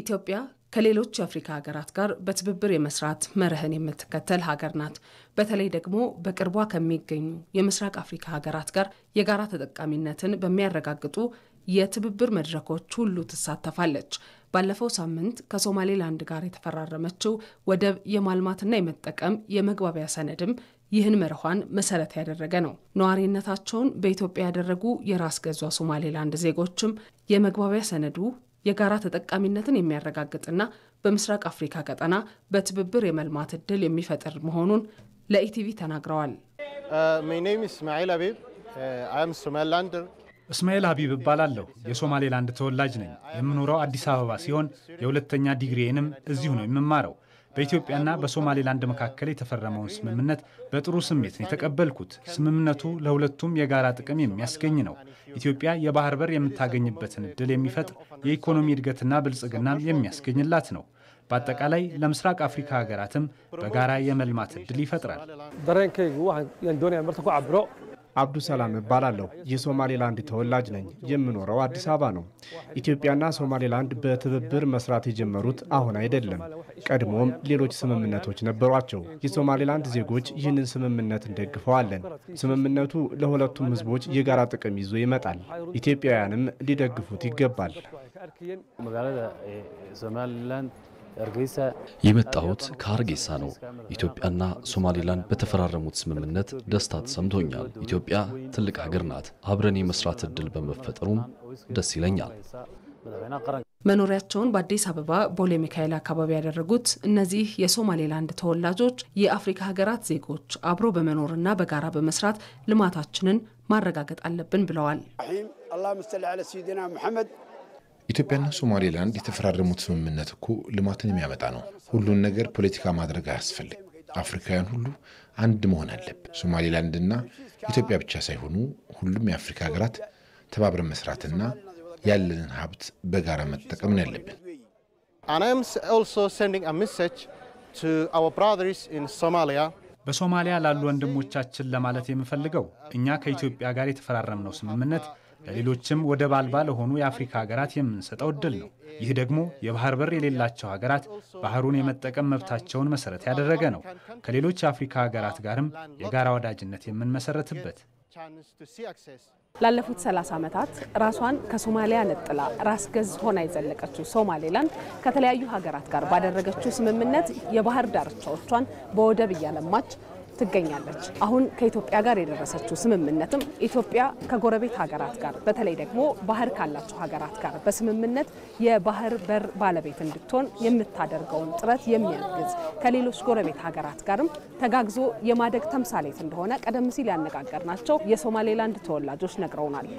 ኢትዮጵያ ከሌሎች የአፍሪካ ሀገራት ጋር በትብብር የመስራት መርህን የምትከተል ሀገር ናት። በተለይ ደግሞ በቅርቧ ከሚገኙ የምስራቅ አፍሪካ ሀገራት ጋር የጋራ ተጠቃሚነትን በሚያረጋግጡ የትብብር መድረኮች ሁሉ ትሳተፋለች። ባለፈው ሳምንት ከሶማሌላንድ ጋር የተፈራረመችው ወደብ የማልማትና የመጠቀም የመግባቢያ ሰነድም ይህን መርኋን መሰረት ያደረገ ነው። ነዋሪነታቸውን በኢትዮጵያ ያደረጉ የራስ ገዟ ሶማሌላንድ ዜጎችም የመግባቢያ ሰነዱ የጋራ ተጠቃሚነትን የሚያረጋግጥና በምስራቅ አፍሪካ ቀጠና በትብብር የመልማት እድል የሚፈጥር መሆኑን ለኢቲቪ ተናግረዋል። uh, uh, እስማኤል ሀቢብ እባላለሁ። የሶማሌላንድ ተወላጅ ነኝ። የምኖረው አዲስ አበባ ሲሆን የሁለተኛ ዲግሪዬንም እዚሁ ነው የምማረው። በኢትዮጵያና በሶማሌላንድ መካከል የተፈረመውን ስምምነት በጥሩ ስሜት ነው የተቀበልኩት። ስምምነቱ ለሁለቱም የጋራ ጥቅም የሚያስገኝ ነው። ኢትዮጵያ የባህር በር የምታገኝበትን እድል የሚፈጥር የኢኮኖሚ እድገትና ብልጽግናም የሚያስገኝላት ነው። በአጠቃላይ ለምስራቅ አፍሪካ ሀገራትም በጋራ የመልማት እድል ይፈጥራል። አብዱሰላም እባላለሁ። የሶማሌላንድ ተወላጅ ነኝ። የምኖረው አዲስ አበባ ነው። ኢትዮጵያና ሶማሌላንድ በትብብር መስራት የጀመሩት አሁን አይደለም። ቀድሞም ሌሎች ስምምነቶች ነበሯቸው። የሶማሌላንድ ዜጎች ይህንን ስምምነት እንደግፈዋለን። ስምምነቱ ለሁለቱም ህዝቦች የጋራ ጥቅም ይዞ ይመጣል። ኢትዮጵያውያንም ሊደግፉት ይገባል። የመጣሁት ከሀርጌሳ ነው። ኢትዮጵያና ሶማሌላንድ በተፈራረሙት ስምምነት ደስታ ተሰምቶኛል። ኢትዮጵያ ትልቅ ሀገር ናት። አብረን የመስራት እድል በመፈጠሩም ደስ ይለኛል። መኖሪያቸውን በአዲስ አበባ ቦሌ ሚካኤል አካባቢ ያደረጉት እነዚህ የሶማሌላንድ ተወላጆች የአፍሪካ ሀገራት ዜጎች አብሮ በመኖርና በጋራ በመስራት ልማታችንን ማረጋገጥ አለብን ብለዋል። ኢትዮጵያና ሶማሌላንድ የተፈራረሙት ስምምነት እኮ ልማትን የሚያመጣ ነው። ሁሉን ነገር ፖለቲካ ማድረግ አያስፈልግ። አፍሪካውያን ሁሉ አንድ መሆን ሶማሌላንድ ሶማሌላንድና ኢትዮጵያ ብቻ ሳይሆኑ ሁሉም የአፍሪካ ሀገራት ተባብረን መስራትና ያለንን ሀብት በጋራ መጠቀም ነው ያለብን። በሶማሊያ ላሉ ወንድሞቻችን ለማለት የምፈልገው እኛ ከኢትዮጵያ ጋር የተፈራረምነው ስምምነት ለሌሎችም ወደብ አልባ ለሆኑ የአፍሪካ ሀገራት የምንሰጠው እድል ነው። ይህ ደግሞ የባህር በር የሌላቸው ሀገራት ባህሩን የመጠቀም መብታቸውን መሰረት ያደረገ ነው። ከሌሎች የአፍሪካ ሀገራት ጋርም የጋራ ወዳጅነት የምንመሰረትበት ላለፉት 30 ዓመታት ራሷን ከሶማሊያ ነጥላ ራስ ገዝ ሆና የዘለቀችው ሶማሌላንድ ከተለያዩ ሀገራት ጋር ባደረገችው ስምምነት የባህር ዳርቻዎቿን በወደብ እያለማች ትገኛለች። አሁን ከኢትዮጵያ ጋር የደረሰችው ስምምነትም ኢትዮጵያ ከጎረቤት ሀገራት ጋር በተለይ ደግሞ ባህር ካላቸው ሀገራት ጋር በስምምነት የባህር በር ባለቤት እንድትሆን የምታደርገውን ጥረት የሚያግዝ ከሌሎች ጎረቤት ሀገራት ጋርም ተጋግዞ የማደግ ተምሳሌት እንደሆነ ቀደም ሲል ያነጋገርናቸው የሶማሌላንድ ተወላጆች ነግረውናል።